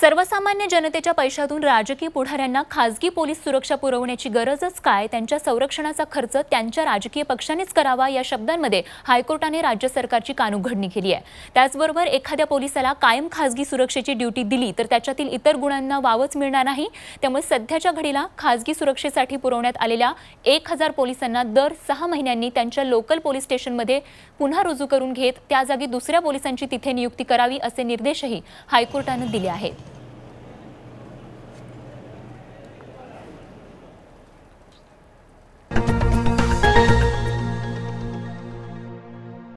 सर्वसामान्य जनतेच्या पैशातून राजकीय पुढाऱ्यांना खासगी पोलीस सुरक्षा पुरवण्याची गरजच काय त्यांच्या संरक्षणाचा खर्च त्यांच्या राजकीय पक्षानेच करावा या शब्दांमध्ये हायकोर्टाने राज्य सरकारची कानुघडणी केली आहे त्याचबरोबर एखाद्या पोलिसाला कायम खासगी सुरक्षेची ड्युटी दिली तर त्याच्यातील इतर गुणांना वावच मिळणार नाही त्यामुळे सध्याच्या घडीला खासगी सुरक्षेसाठी पुरवण्यात आलेल्या एक हजार पोलिसांना दर सहा महिन्यांनी त्यांच्या लोकल पोलीस स्टेशनमध्ये पुन्हा रुजू करून घेत त्या जागी दुसऱ्या पोलिसांची तिथे नियुक्ती करावी असे निर्देशही हायकोर्टानं दिले आहेत